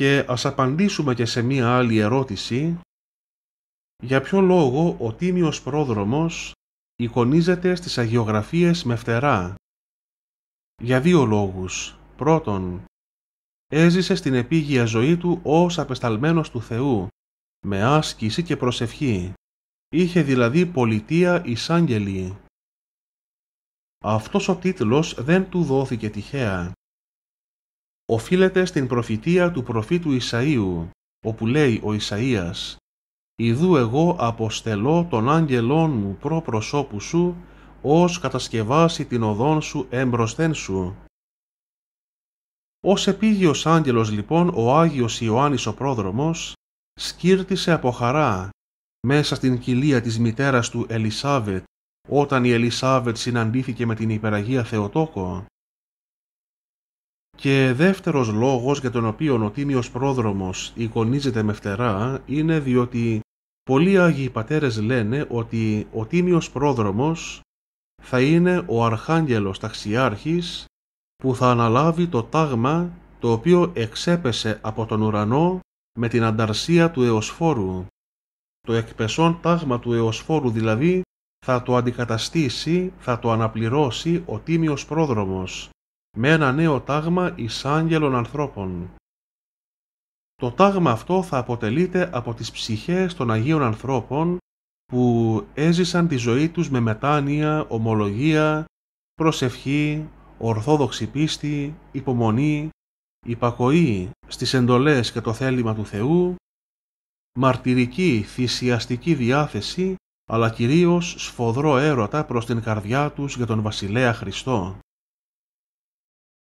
Και ας απαντήσουμε και σε μία άλλη ερώτηση. Για ποιο λόγο ο Τίμιος Πρόδρομος εικονίζεται στις αγιογραφίες με φτερά. Για δύο λόγους. Πρώτον, έζησε στην επίγεια ζωή του ως απεσταλμένος του Θεού, με άσκηση και προσευχή. Είχε δηλαδή πολιτεία εισάγγελη. Αυτός ο τίτλος δεν του δόθηκε τυχαία οφείλεται στην προφητεία του προφήτου Ισαΐου, όπου λέει ο Ισαΐας «Ιδού εγώ αποστελώ τον άγγελόν μου προ προσώπου σου, ως κατασκευάσει την οδόν σου εμπροσθέν σου». Ως επίγειος άγγελος λοιπόν ο Άγιος Ιωάννης ο πρόδρομος σκύρτησε από χαρά μέσα στην κοιλία της μητέρας του Ελισάβετ όταν η Ελισάβετ συναντήθηκε με την Υπεραγία Θεοτόκο και δεύτερος λόγος για τον οποίο ο Τίμιος Πρόδρομος εικονίζεται με φτερά είναι διότι πολλοί Άγιοι Πατέρες λένε ότι ο Τίμιος Πρόδρομος θα είναι ο Αρχάγγελος Ταξιάρχης που θα αναλάβει το τάγμα το οποίο εξέπεσε από τον ουρανό με την ανταρσία του εωσφόρου. Το εκπεσόν τάγμα του Εοσφόρου δηλαδή θα το αντικαταστήσει, θα το αναπληρώσει ο Τίμιος Πρόδρομος με ένα νέο τάγμα εισάγγελων ανθρώπων. Το τάγμα αυτό θα αποτελείται από τις ψυχές των Αγίων Ανθρώπων που έζησαν τη ζωή τους με μετάνοια, ομολογία, προσευχή, ορθόδοξη πίστη, υπομονή, υπακοή στις εντολές και το θέλημα του Θεού, μαρτυρική θυσιαστική διάθεση, αλλά κυρίως σφοδρό έρωτα προς την καρδιά τους για τον Βασιλέα Χριστό.